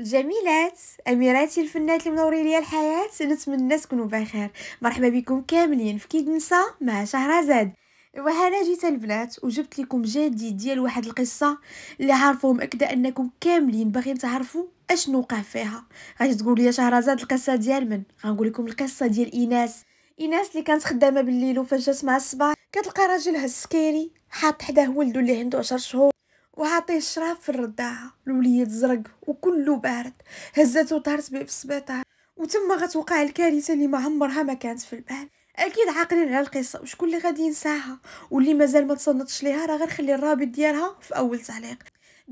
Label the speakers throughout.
Speaker 1: جميلات اميراتي الفنات اللي منورين ليا الحياه نتمنى تكونوا بخير مرحبا بكم كاملين في كيدنسا مع شهرزاد وهنا جيت البنات وجبت لكم جديد ديال واحد القصه اللي عارفهم اكدا انكم كاملين باغيين تعرفوا اشنو وقع فيها غادي تقولوا لي شهرزاد القصه ديال من غنقول لكم القصه ديال ايناس ايناس اللي كانت خدامه بالليل وفاش جات مع الصباح كتلقى راجلها السكيري حاط حداه ولدو اللي عنده 10 شهور وعطيه شراب في الرضاعة الوليد زرق وكله بارد هزاتو طارت بيه في السبيطار وتما غتوقع الكارثة اللي ما عمرها ما كانت في البال اكيد عاقلين على القصه وشكون اللي غادي ينساها واللي مازال ما تصنتش ليها راه خلي الرابط ديالها في اول تعليق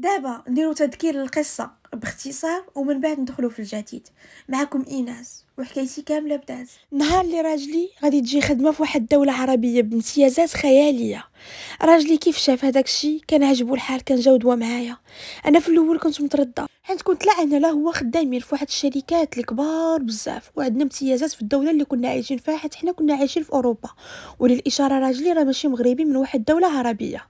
Speaker 1: دابا نديرو تذكير للقصه باختصار ومن بعد ندخلو في الجديد معكم ايناس وحكايتي كامله بدات نهار اللي راجلي غادي تجي خدمه في واحد الدوله عربيه بامتيازات خياليه راجلي كيف شاف هذاك الشيء كان عجبو الحال كان جاو دوا معايا انا في الاول كنت مترده حيت كنت لا انا لا هو خدامين في واحد الشركات الكبار بزاف وعندنا امتيازات في الدوله اللي كنا عايشين فيها حيت حنا كنا عايشين في اوروبا وللاشاره راجلي راه ماشي مغربي من واحد الدوله عربيه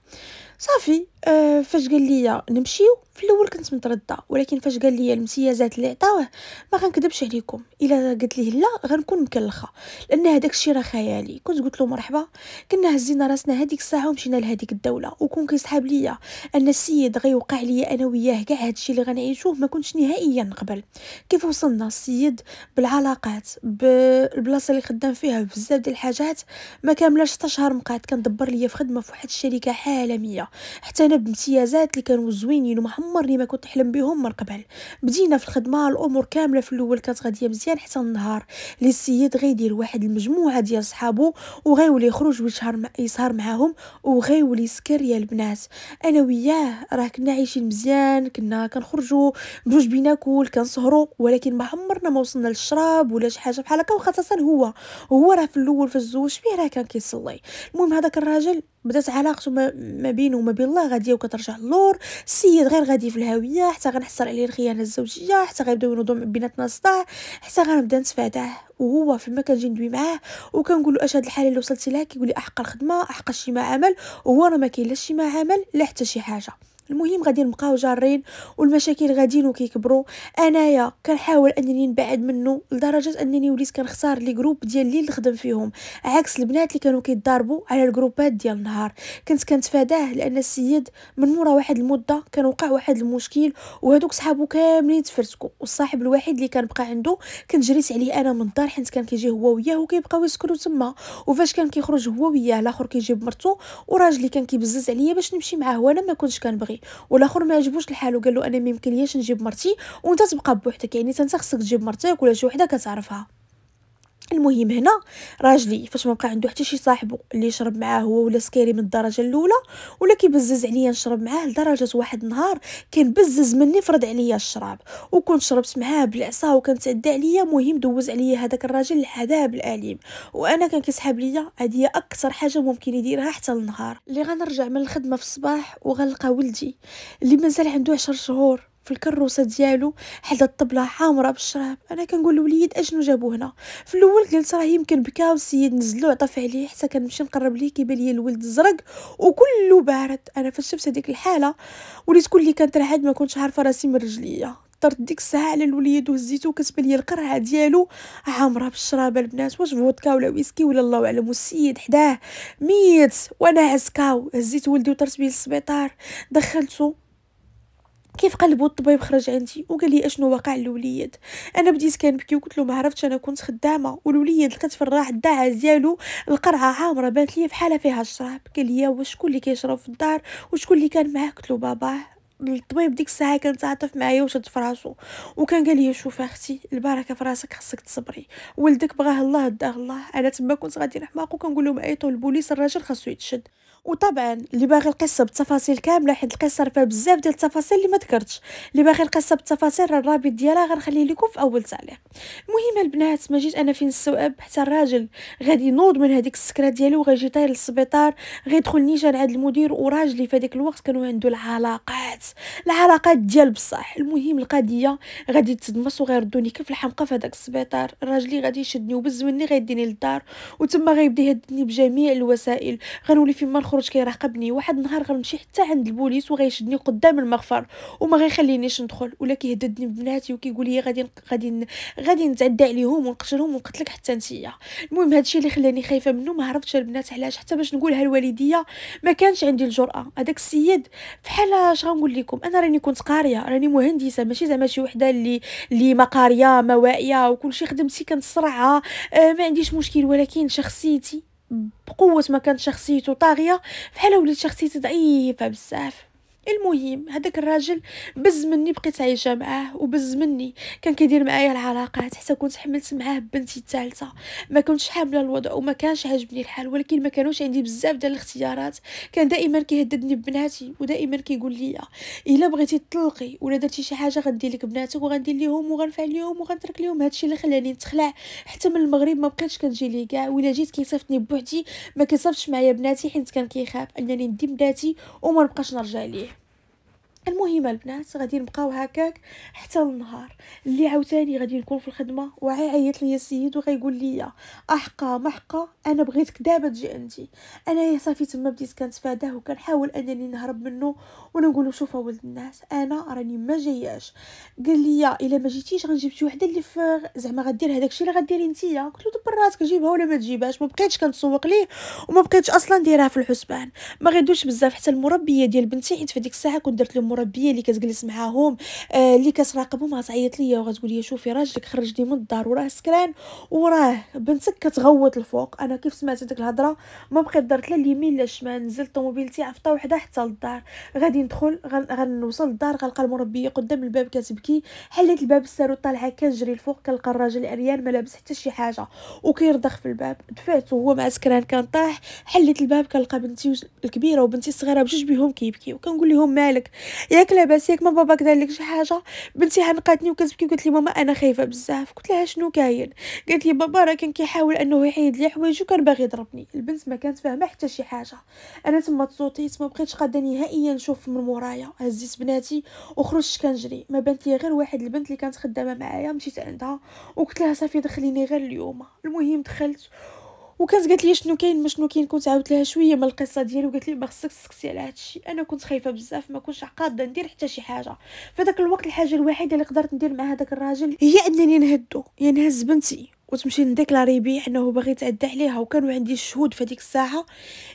Speaker 1: صافي آه، فاش قال لي نمشيو في الاول كنت متردده ولكن فاش قال لي الامتيازات اللي عطاوه ما غنكذبش عليكم الا قلت ليه لا غنكون مكلخه لان هذاك الشيء راه خيالي كنت قلت له مرحبا كنا هزينا راسنا هذيك الساعه ومشينا لهذيك الدوله وكون كيسحاب ليا ان السيد غيوقع ليا انا وياه كاع الشيء اللي غنعيشوه ما كنتش نهائيا نقبل كيف وصلنا السيد بالعلاقات بالبلاصه اللي خدام فيها بزاف ديال الحاجات ما كاملاش حتى شهر مقعد كندبر ليا في خدمه في واحد الشركه عالميه حتى انا بامتيازات اللي كانوا زوينين وما عمرني ما كنت نحلم بهم من قبل بدينا في الخدمه الامور كامله في الاول كانت غاديه مزيان حتى النهار اللي السيد غيدير واحد المجموعه ديال صحابو وغيولي يخرج ويسهر مع يسهر معاهم وغيولي يسكر يا البنات انا وياه راه كنا عايشين مزيان كنا كنخرجوا بجوج بناكل كنسهروا ولكن ما عمرنا ما وصلنا للشراب ولا شي حاجه بحال هكا وخاصه هو هو راه في الاول في الزوج فيه راه كان كيصلي المهم هذاك الراجل بدات علاقته ما بينه وما بين الله غاديه وكترجع اللور السيد غير غادي في الهاويه حتى غنحصل عليه الخيانه الزوجيه حتى غيبداو ينوضوا بيناتنا صداع حتى غنبدا نتفاداه وهو فيما كنجي ندوي معاه وكنقول له اش هاد الحاله اللي وصلتي لها كيقول لي احق الخدمه احق شي ما عمل وهو راه ما كاين لا شي ما عمل لا حتى شي حاجه المهم غادي نبقاو جارين والمشاكل غاديين وكيكبروا انايا كنحاول انني نبعد منه لدرجه انني وليت كنختار لي جروب ديال الليل نخدم فيهم عكس البنات اللي كانوا كيتضاربوا على الجروبات ديال النهار كنت كنتفاداه لان السيد من مورا واحد المده كان وقع واحد المشكل وهذوك صحابو كاملين تفرتكوا والصاحب الوحيد اللي كنبقى عنده كنت جريت عليه انا من الدار حيت كان كيجي هو وياه وكيبقاو يسكروا تما وفاش كان كيخرج هو وياه الاخر كيجيب مرتو وراجلي كان كيبزز عليا باش نمشي معاه وانا ما كنتش كنبغي عليه والاخر ما عجبوش الحال وقال له انا ما يمكنلياش نجيب مرتي وانت تبقى بوحدك يعني انت خصك تجيب مرتك ولا شي وحده كتعرفها المهم هنا راجلي فاش ما بقى عنده حتى شي صاحب اللي يشرب معاه هو ولا سكيري من الدرجه الاولى ولا كيبزز عليا نشرب معاه لدرجه واحد النهار كان بزز مني فرض عليا الشراب وكنت شربت معاه بالعصا تعدى عليا مهم دوز عليا هذاك الراجل العذاب الاليم وانا كان كيسحب ليا هذه اكثر حاجه ممكن يديرها حتى النهار اللي غنرجع من الخدمه في الصباح وغنلقى ولدي اللي مازال عنده 10 شهور في الكروسه ديالو حدا الطبله حامره بالشراب انا كنقول لوليد اشنو جابو هنا في الاول قلت راه يمكن بكا والسيد نزلو عطف عليه حتى كنمشي نقرب ليه كيبان ليا الولد زرق وكله بارد انا فاش شفت هذيك الحاله وليت كل اللي كنترعد ما كنتش عارفه راسي من رجليا طرت ديك الساعه على الوليد وهزيته وكتب ليا القرعه ديالو عامره بالشراب البنات واش فودكا ولا ويسكي ولا الله اعلم والسيد حداه ميت وانا عسكاو هزيت ولدي وطرت بيه للسبيطار دخلته كيف قلبو الطبيب خرج عندي وقال لي اشنو وقع للوليد انا بديت كنبكي وقلت له ما عرفتش انا كنت خدامه والوليد لقيت في الراح الداعس ديالو القرعه عامره بانت لي بحالها فيها الشراب قال لي واش شكون اللي كيشرب في الدار وشكون اللي كان معاه قلت له باباه الطبيب ديك الساعه كان تعاطف معايا وشد راسو وكان قال لي شوفي اختي البركه في راسك خصك تصبري ولدك بغاه الله داه الله انا تما كنت غادي نحماق وكنقول لهم عيطوا البوليس الراجل خاصو يتشد وطبعا اللي باغي القصه بالتفاصيل كامله حيت القصه فيها بزاف ديال التفاصيل اللي ما ذكرتش اللي باغي القصه بالتفاصيل الرابط ديالها غنخليه لكم في اول تعليق المهم البنات ما جيت انا فين السؤال حتى الراجل غادي ينوض من هذيك السكره ديالو وغيجي طاير للسبيطار غيدخل نيشان عند المدير وراجلي في هذيك الوقت كانوا عنده العلاقات العلاقات ديال بصح المهم القضيه غادي تدمس وغيردوني كيف الحمقى في هذاك السبيطار راجلي غادي يشدني وبز مني غيديني للدار وتما غيبدا يهددني بجميع الوسائل غنولي فيما نخرج كيخرج كيراقبني واحد النهار غنمشي حتى عند البوليس وغيشدني قدام المغفر وما غيخلينيش ندخل ولا كيهددني ببناتي وكيقول لي غادي غادي غادي نتعدى عليهم ونقتلهم ونقتلك حتى نتيا المهم هادشي اللي خلاني خايفه منه ما عرفتش البنات علاش حتى باش نقولها لوالديا ما كانش عندي الجرأه هذاك السيد فحال اش غنقول لكم انا راني كنت قاريه راني مهندسه ماشي زعما شي وحده اللي اللي ما قاريه ما واعيه وكلشي خدمتي كنت آه ما عنديش مشكل ولكن شخصيتي بقوه ما كانت شخصيته طاغيه فحال ولات شخصيته ضعيفه بزاف المهم هذاك الراجل بز مني بقيت عايشه معاه وبز مني كان كيدير معايا العلاقات حتى كنت حملت معاه بنتي الثالثه ما كنتش حامله الوضع وما كانش عاجبني الحال ولكن ما كانوش عندي بزاف ديال الاختيارات كان دائما كيهددني ببناتي ودائما كيقول لي الا بغيتي تطلقي ولا درتي شي حاجه غندير لك بناتك وغندير ليهم وغنفع ليهم وغنترك ليهم هادشي اللي خلاني نتخلع حتى من المغرب ما بقيتش كنجي ليه كاع ولا جيت كيصيفطني بوحدي ما كيصيفطش معايا بناتي حيت كان كيخاف انني ندي بناتي وما نبقاش نرجع ليه المهم البنات غادي نبقاو هكاك حتى النهار اللي عاوتاني غادي نكون في الخدمه وعيط ليا السيد وغيقول لي احقا محقا انا بغيتك دابا تجي عندي انا يا صافي تما بديت كنتفاداه وكنحاول انني نهرب منه ونقول له شوف ولد الناس انا راني ما جاياش قال لي الا ما جيتيش غنجيب شي وحده اللي زعما غدير هذاك الشيء اللي غديري نتيا قلت له دبر راسك جيبها ولا ما تجيبهاش ما بقيتش كنتسوق ليه وما بقيتش اصلا ديرها في الحسبان ما غيدوش بزاف حتى المربيه ديال بنتي حيت في ديك الساعه كنت درت له المربيين اللي كتجلس معاهم آه، اللي كتراقبهم غتعيط ليا وغتقول لي شوفي راجلك خرجني من الدار وراه سكران وراه بنتك كتغوت الفوق انا كيف سمعت هذيك الهضره ما بقيت درت لا اليمين لا الشمال نزلت طوموبيلتي عفطه وحده حتى للدار غادي ندخل غنوصل للدار غنلقى المربيه قدام الباب كتبكي حليت الباب السارو طالعه كنجري الفوق كنلقى الراجل عريان ما لابس حتى شي حاجه وكيرضخ في الباب دفعت وهو مع سكران كان طاح حليت الباب كنلقى بنتي الكبيره وبنتي الصغيره بجوج بهم كيبكيو كنقول لهم مالك ياك لاباس ياك ما باباك دار لك شي حاجه بنتي عنقاتني وكتبكي قلت لي ماما انا خايفه بزاف قلت لها شنو كاين قالت لي بابا راه كان كيحاول انه يحيد لي حوايج وكان باغي يضربني البنت ما كانت فاهمه حتى شي حاجه انا تما تصوتيت ما بقيتش قاده نهائيا نشوف من مورايا هزيت بناتي وخرجت كنجري ما بانت لي غير واحد البنت اللي كانت خدامه معايا مشيت عندها وقلت لها صافي دخليني غير اليوم المهم دخلت وكانت قالت لي شنو كاين ما شنو كاين كنت عاودت لها شويه من القصه ديالي وقالت لي ما خصك تسقسي على هذا الشيء انا كنت خايفه بزاف ما كنتش قاده ندير حتى شي حاجه فداك الوقت الحاجه الوحيده اللي قدرت ندير مع هذاك الراجل هي انني نهدو يعني نهز بنتي وتمشي نديكلاري بيه انه باغي يتعدى عليها وكانوا عندي الشهود في هذيك الساعه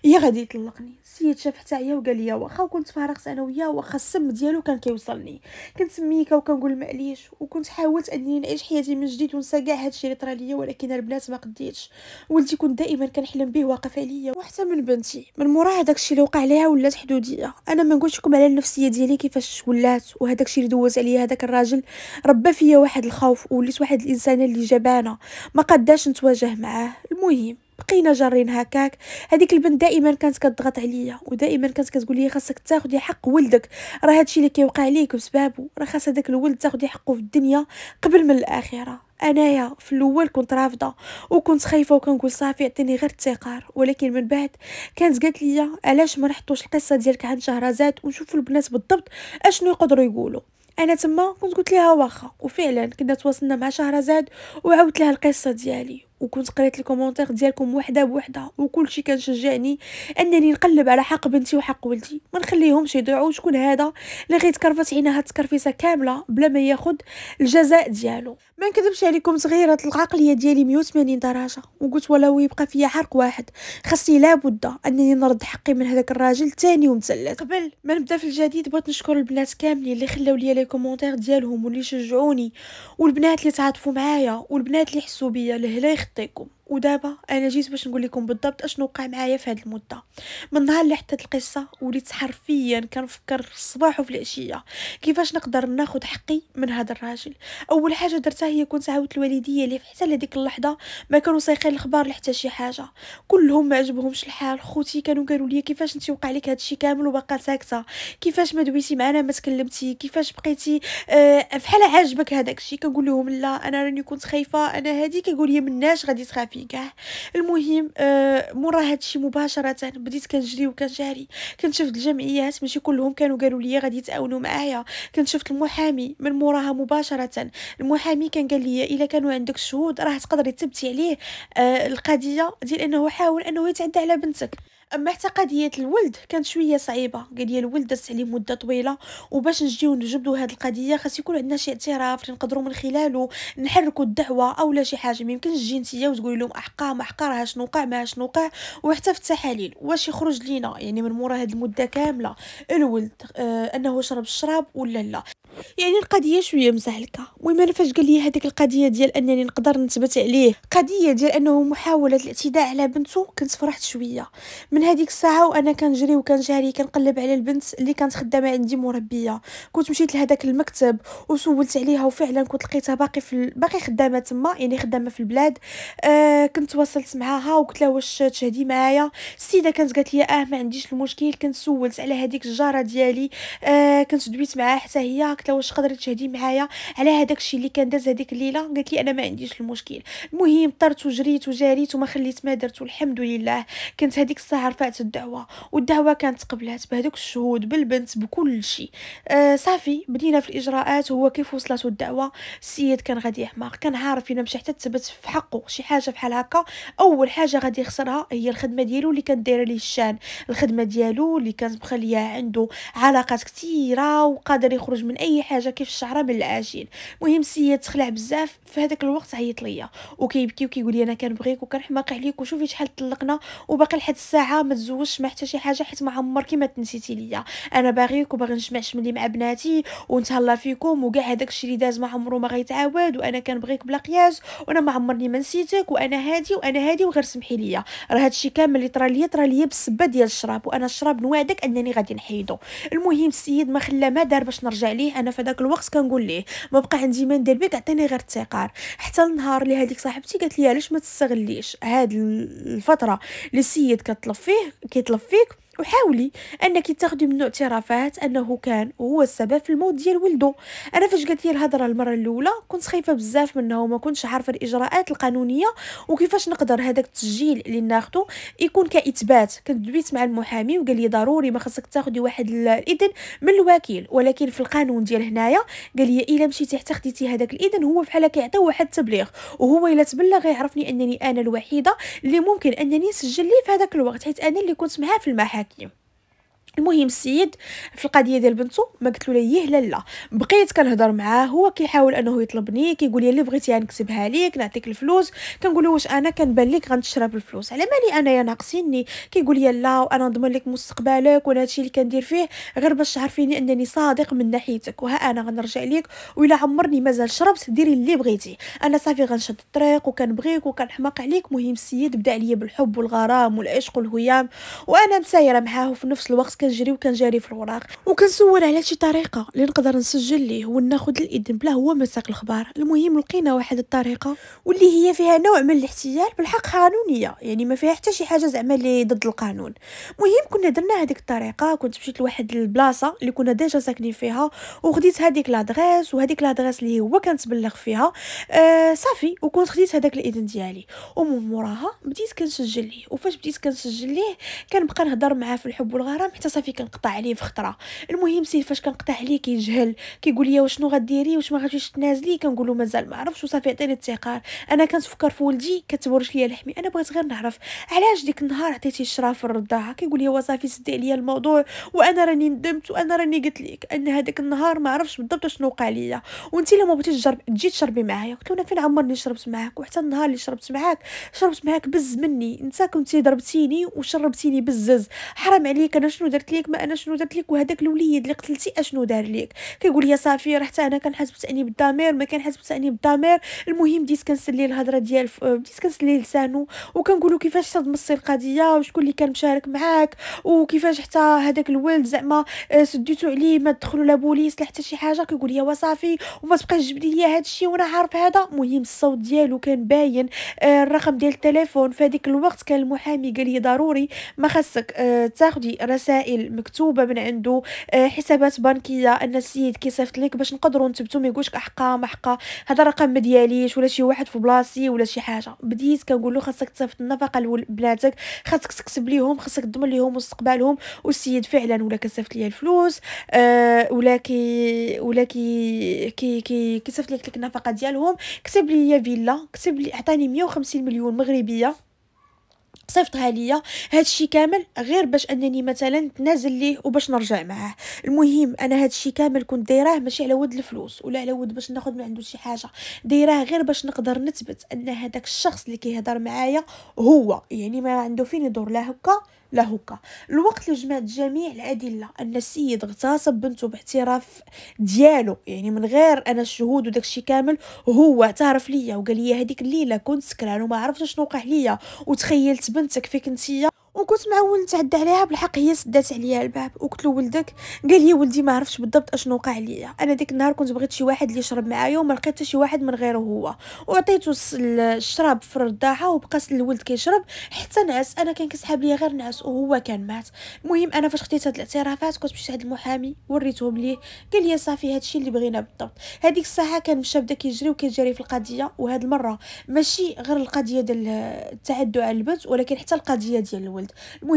Speaker 1: هي غادي يطلقني السيد شاف حتى هي وقال لي واخا وكنت فارغت انا وياه واخا السم ديالو كان كيوصلني كنت ميكه وكنقول معليش وكنت حاولت انني نعيش حياتي من جديد ونسى كاع هادشي اللي طرا ليا ولكن البنات ما قديتش ولدي كنت دائما كنحلم به واقف عليا وحتى من بنتي من موراها الشيء اللي وقع ليها ولات حدوديه انا ما نقولش لكم على النفسيه ديالي كيفاش ولات الشيء اللي دوز عليا هذاك الراجل ربى فيا واحد الخوف وليت واحد الانسانه اللي جبانه ما قداش نتواجه معاه المهم بقينا جارين هكاك هذيك البنت دائما كانت كتضغط عليا ودائما كانت كتقول لي خاصك تاخدي حق ولدك راه هادشي اللي كيوقع ليك بسبابو راه خاص هذاك الولد تاخدي حقه في الدنيا قبل من الاخره انايا في الاول كنت رافضه وكنت خايفه وكنقول صافي عطيني غير التقار ولكن من بعد كانت قالت لي علاش ما نحطوش القصه ديالك عند شهرزاد ونشوفوا البنات بالضبط اشنو يقدروا يقولوا انا تما كنت قلت لها واخا وفعلا كنا تواصلنا مع شهرزاد وعاودت لها القصه ديالي وكنت قريت الكومونتير ديالكم وحده بوحده كان كنشجعني انني نقلب على حق بنتي وحق ولدي ما نخليهمش يضيعوا شكون هذا اللي غيتكرفس عينها تكرفيسه كامله بلا ما ياخد الجزاء ديالو ما نكذبش عليكم صغيره العقليه ديالي 180 درجه وقلت ولو يبقى فيا حرق واحد خاصني لابد انني نرد حقي من هذاك الراجل ثاني ومثلث قبل ما نبدا في الجديد بغيت نشكر البنات كاملين اللي خلاو لي لي كومونتير ديالهم واللي شجعوني والبنات اللي تعاطفوا معايا والبنات اللي حسوا بيا لهلا Mixteco. ودابا انا جيت باش نقول لكم بالضبط اشنو وقع معايا في هذه المده من نهار اللي حطيت القصه وليت حرفيا كنفكر الصباح وفي العشيه كيفاش نقدر ناخذ حقي من هذا الراجل اول حاجه درتها هي كنت عاودت الوالديه اللي حتى لهذيك اللحظه ما كانوا صايقين الاخبار لحتى شي حاجه كلهم ما عجبهمش الحال خوتي كانوا قالوا لي كيفاش انت وقع لك هذا الشيء كامل وباقا ساكته كيفاش ما دويتي معنا ما تكلمتي كيفاش بقيتي آه فحال عاجبك هذاك الشيء كنقول لهم لا انا راني كنت خايفه انا هذيك كيقول لي مناش غادي تخافي كاع المهم آه مورا هادشي مباشره بديت كنجري وكنجري كنت شفت الجمعيات ماشي كلهم كانوا قالوا لي غادي يتعاونوا معايا كنت شفت المحامي من موراها مباشره المحامي كان قال لي الا كانوا عندك شهود راه تقدري تثبتي عليه آه القضيه ديال انه حاول انه يتعدى على بنتك اما حتى قضيه الولد كانت شويه صعيبه قال لي الولد دازت عليه مده طويله وباش نجيو نجبدوا هذه القضيه خاص يكون عندنا شي اعتراف اللي نقدروا من خلاله نحركوا الدعوه اولا شي حاجه ممكن تجي نتيا وتقولي لهم احقام احقرها راه شنو وقع ما شنو وقع وحتى في التحاليل واش يخرج لينا يعني من مورا هذه المده كامله الولد آه انه شرب الشراب ولا لا يعني القضيه شويه مسهلكه المهم انا فاش قال لي هذيك القضيه ديال انني نقدر نثبت عليه قضيه ديال انه محاوله الاعتداء على بنته كنت فرحت شويه من هذيك الساعه وانا كنجري وكنجري كنقلب على البنت اللي كانت خدامه عندي مربيه كنت مشيت لهذاك المكتب وسولت عليها وفعلا كنت لقيتها باقي في باقي خدامه تما يعني خدامه في البلاد آه كنت تواصلت معاها وقلت لها واش تشهدي معايا السيده كانت قالت لي اه ما عنديش المشكل كنت سولت على هذيك الجاره ديالي آه كنت دويت معاها حتى هي قلت لها واش تقدري تشهدي معايا على هذاك الشيء اللي كان داز هذيك الليله قالت لي انا ما عنديش المشكل المهم طرت وجريت وجاريت وما خليت ما درت والحمد لله كانت هذيك الساعه رفعت الدعوه والدعوه كانت قبلات بهذوك الشهود بالبنت بكل شيء آه صافي بدينا في الاجراءات هو كيف وصلته الدعوه السيد كان غادي يحماق كان عارف الا مشى حتى تثبت في حقه شي حاجه بحال هكا اول حاجه غادي يخسرها هي الخدمه ديالو اللي كانت دايره ليه الشان الخدمه ديالو اللي كانت مخليه عنده علاقات كثيره وقادر يخرج من اي اي حاجه كيف الشعره من العجين المهم السيد تخلع بزاف في هذاك الوقت عيط ليا وكيبكي وكيقول لي انا كنبغيك وكنحماق عليك وشوفي شحال طلقنا وباقي لحد الساعه ما تزوجش مع حتى شي حاجه حيت ما عمرك ما تنسيتي ليا انا باغيك وباغي نجمع شملي مع بناتي ونتهلا فيكم وكاع هذاك الشيء اللي داز ما عمره ما غيتعاود وانا كنبغيك بلا قياس وانا ما عمرني ما نسيتك وانا هادي وانا هادي وغير سمحي ليا راه الشيء كامل اللي طرا ليا طرا ليا بالسبه ديال الشراب وانا الشراب نوعدك انني غادي نحيدو المهم السيد ما خلى ما دار باش نرجع ليه انا في داك الوقت كنقول ليه ما بقى عندي ما ندير بك عطيني غير التقار حتى النهار اللي هذيك صاحبتي قالت لي علاش ما تستغليش هاد الفتره اللي السيد كطلب فيه كيطلب فيك وحاولي انك تاخدي منه اعترافات انه كان هو السبب في الموت ديال ولده انا فاش قالت لي الهضره المره الاولى كنت خايفه بزاف منه وما كنتش عارفه الاجراءات القانونيه وكيفاش نقدر هذاك التسجيل اللي ناخده يكون كاثبات كنت مع المحامي وقال لي ضروري ما خصك تاخدي واحد الاذن من الوكيل ولكن في القانون ديال هنايا قال لي الا مشيتي حتى خديتي هذاك الاذن هو بحال كيعطي واحد التبليغ وهو الا تبلغ يعرفني انني انا الوحيده اللي ممكن انني نسجل ليه في هذاك الوقت حيت انا اللي كنت معاه في المحل Кстати, المهم السيد في القضيه ديال بنته ما قلت له ليه لا لا بقيت كنهضر معاه هو كيحاول انه يطلبني كيقول لي اللي بغيتي نكتبها ليك نعطيك الفلوس كنقول له واش انا كنبان لك غنتشرب الفلوس على مالي انايا ناقصيني كيقول لي لا وانا نضمن لك مستقبلك وانا هادشي اللي كندير فيه غير باش تعرفيني انني صادق من ناحيتك وها انا غنرجع ليك ولا عمرني مازال شربت ديري اللي بغيتي انا صافي غنشد الطريق وكنبغيك وكنحماق عليك مهم السيد بدا عليا بالحب والغرام والعشق والهيام وانا مسايره معاه في نفس الوقت كنجري وكنجاري في الوراق وكنسول على شي طريقه اللي نقدر نسجل ليه وناخذ الاذن بلا هو مساك الخبار المهم لقينا واحد الطريقه واللي هي فيها نوع من الاحتيال بالحق قانونيه يعني ما فيها حتى شي حاجه زعما اللي ضد القانون المهم كنا درنا هذيك الطريقه كنت مشيت لواحد البلاصه اللي كنا ديجا ساكنين فيها وخديت هذيك لادريس وهذيك لادريس اللي هو كنتبلغ فيها آه صافي وكنت خديت هذاك الاذن ديالي ومن موراها بديت كنسجل ليه وفاش بديت كنسجل ليه كنبقى نهضر معاه في الحب والغرام حتى صافي كنقطع عليه في خطره المهم سي فاش كنقطع عليه كيجهل كيقول لي واشنو غديري واش ما غاديش تنازلي كنقول له مازال ما عرفتش وصافي عطيني الثقار انا كنتفكر في ولدي كتبرش ليا لحمي انا بغيت غير نعرف علاش ديك النهار عطيتي الشراف في الرضاعه كيقول لي وصافي سدي عليا الموضوع وانا راني ندمت وانا راني قلت لك ان هذاك النهار ما عرفتش بالضبط شنو وقع ليا وانت لما بغيتي تجرب تجي تشربي معايا قلت له انا فين عمرني شربت معاك وحتى النهار اللي شربت معاك شربت معاك بز مني انت كنتي ضربتيني وشربتيني بزز حرام عليك انا شنو درت درت ليك ما انا شنو درت ليك وهذاك الوليد اللي قتلتي اشنو دار ليك كيقول لي صافي راه حتى انا كنحس بتاني بالضمير ما كنحس بتاني بالضمير المهم بديت كنسلي الهضره ديال بديت كنسلي لسانو وكنقولو كيفاش صدمت القضيه وشكون اللي كان مشارك معاك وكيفاش حتى هذاك الولد زعما آه، سديتو عليه ما تدخلوا لا بوليس لا حتى شي حاجه كيقول لي وصافي وما تبقاش جبدي ليا هذا الشيء وانا عارف هذا المهم الصوت ديالو كان باين آه، الرقم ديال التليفون فهاديك الوقت كان المحامي قال لي ضروري ما خاصك آه، تاخدي رسائل الرسائل مكتوبه من عنده آه، حسابات بنكيه ان السيد كيصيفط لك باش نقدروا نثبتوا ما يقولش احقا محقا هذا الرقم ما دياليش ولا شي واحد في بلاصي ولا شي حاجه بديت كنقول له خاصك تصيفط النفقه لبناتك خاصك تكسب ليهم خاصك تضمن ليهم مستقبلهم والسيد فعلا ولا كيصيفط ليا الفلوس آه، ولا كي ولا كي كي كي كيصيفط لك النفقه ديالهم كتب لي فيلا كتب لي عطاني 150 مليون مغربيه صيفطها ليا هادشي كامل غير باش انني مثلا نتنازل ليه وباش نرجع معاه المهم انا هادشي كامل كنت دايراه ماشي على ود الفلوس ولا على ود باش ناخذ من عنده شي حاجه دايراه غير باش نقدر نثبت ان هذاك الشخص اللي كيهضر معايا هو يعني ما عنده فين يدور لا هكا لهكا الوقت اللي جمعت جميع الادله ان السيد اغتصب بنته باعتراف ديالو يعني من غير انا الشهود وداك كامل هو اعترف ليا وقال لي هذيك الليله كنت سكران وما عرفتش شنو وقع ليا وتخيلت بنتك فيك كنتي وكنت معول نتعدى عليها بالحق هي سدات عليا الباب وقلت له ولدك قال لي ولدي ما عرفش بالضبط اشنو وقع ليا انا ديك النهار كنت بغيت شي واحد اللي يشرب معايا وما لقيت شي واحد من غيره هو وعطيته الشراب في الرضاعه وبقى الولد كيشرب حتى نعس انا كان كيسحاب ليا غير نعس وهو كان مات المهم انا فاش خديت هاد الاعترافات كنت مشيت عند المحامي وريتهم ليه قال لي صافي هادشي اللي بغينا بالضبط هذيك الساعه كان مشى بدا كيجري وكيجري في القضيه وهاد المره ماشي غير القضيه ديال التعدي على البنت ولكن حتى القضيه ديال الولد ولد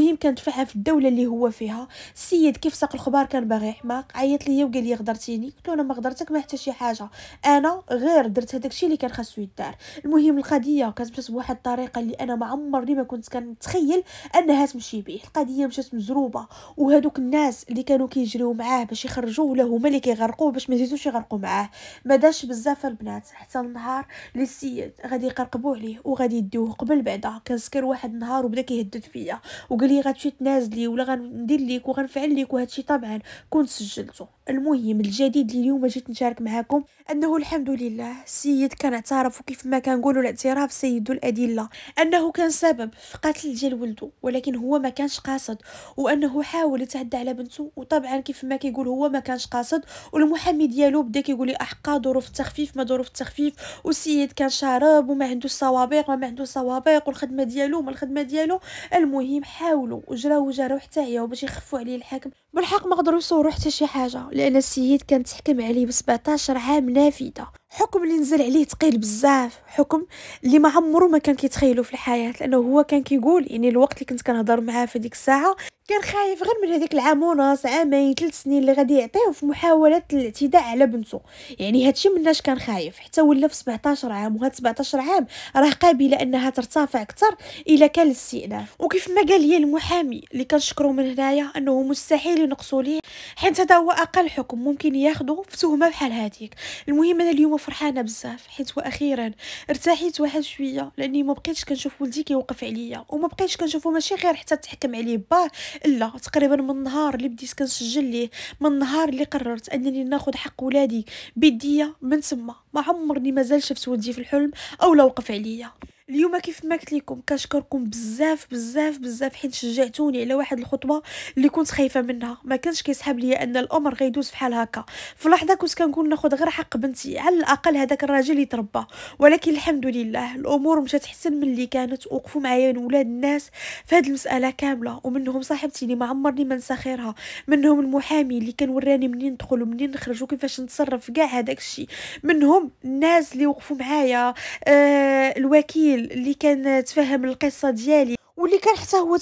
Speaker 1: المهم فيها في الدوله اللي هو فيها السيد كيف ساق الخبار كان باغي حماق عيط ليا وقال لي غدرتيني قلت له انا ما غدرتك ما حتى شي حاجه انا غير درت هذاك الشيء اللي كان خاصو يدار المهم القضيه كانت مشات بواحد الطريقه اللي انا ما عمرني ما كنت كنتخيل انها تمشي به القضيه مشات مزروبه وهذوك الناس اللي كانوا كيجريو معاه باش يخرجوه ولا هما اللي كيغرقوه باش ما يزيدوش يغرقوا معاه ما داش بزاف البنات حتى النهار اللي السيد غادي يقرقبوه عليه وغادي يديوه قبل بعدا كان سكر واحد النهار وبدا كيهدد فيا وقال لي غتمشي تنازلي ولا غندير ليك وغنفعل ليك وهادشي طبعا كنت سجلته المهم الجديد اللي اليوم جيت نشارك معاكم انه الحمد لله السيد كان اعترف وكيف ما كنقولوا الاعتراف سيد الادله انه كان سبب في قتل ديال ولده ولكن هو ما كانش قاصد وانه حاول يتعدى على بنته وطبعا كيف ما كيقول هو ما كانش قاصد والمحامي ديالو بدا كيقول لي احقا ظروف التخفيف ما ظروف التخفيف والسيد كان شارب وما عندوش صوابق وما عندوش صوابق والخدمه ديالو ما الخدمه ديالو المهم المهم حاولوا وجراو جارو حتى هي باش يخفوا عليه الحاكم بالحق ما قدروا يصوروا حتى شي حاجه لان السيد كان تحكم عليه ب 17 عام نافذه حكم اللي نزل عليه ثقيل بزاف حكم اللي ما عمره ما كان كيتخيلو في الحياه لانه هو كان كيقول يعني الوقت اللي كنت كنهضر معاه في ديك الساعه كان خايف غير من هذيك العام ونص عامين ثلاث سنين اللي غادي يعطيه في محاوله الاعتداء على بنته يعني هادشي مناش كان خايف حتى ولا في 17 عام وهاد 17 عام راه قابله انها ترتفع اكثر الى كان الاستئناف وكيف ما قال لي المحامي اللي كنشكرو من هنايا انه مستحيل ينقصوا ليه حيت هذا هو اقل حكم ممكن ياخدو في تهمه بحال هذيك المهم انا اليوم فرحانه بزاف حيت واخيرا ارتاحيت واحد شويه لاني ما بقيتش كنشوف ولدي كيوقف عليا وما بقيتش كنشوفه ماشي غير حتى تحكم عليه باه لا تقريبا من النهار اللي بديت كنسجل ليه من النهار اللي قررت انني ناخذ حق ولادي بيديا من تما ما عمرني مازال شفت ولدي في الحلم او لا وقف عليا اليوم كيف ما قلت لكم كنشكركم بزاف بزاف بزاف حيت شجعتوني على واحد الخطوه اللي كنت خايفه منها ما كانش كيسحب ليا ان الامر غيدوز بحال هكا في لحظه كنت كنقول ناخذ غير حق بنتي على الاقل هذاك الراجل يتربى ولكن الحمد لله الامور مشات حسن من اللي كانت وقفوا معايا ولاد الناس في هذه المساله كامله ومنهم صاحبتي اللي ما عمرني ما خيرها منهم المحامي اللي كان وراني منين ندخل ومنين نخرج وكيفاش نتصرف كاع هذاك الشيء منهم الناس اللي وقفوا معايا آه الوكيل جميل اللي كان تفهم القصه ديالي واللي كان حتى هو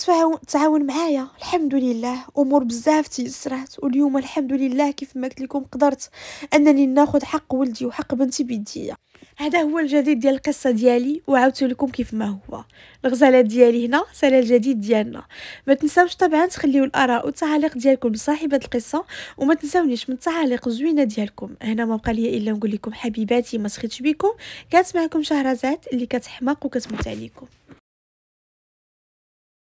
Speaker 1: تعاون معايا الحمد لله امور بزاف تيسرات واليوم الحمد لله كيف ما قلت لكم قدرت انني ناخذ حق ولدي وحق بنتي بيديا هذا هو الجديد ديال القصه ديالي وعاودت لكم كيف ما هو الغزاله ديالي هنا سال الجديد ديالنا ما تنساوش طبعا تخليو الاراء والتعاليق ديالكم لصاحبه القصه وما تنساونيش من التعاليق الزوينه ديالكم هنا ما بقى ليا الا نقول لكم حبيباتي ما سخيتش بكم كانت معكم شهرزاد اللي كتحماق وكتموت عليكم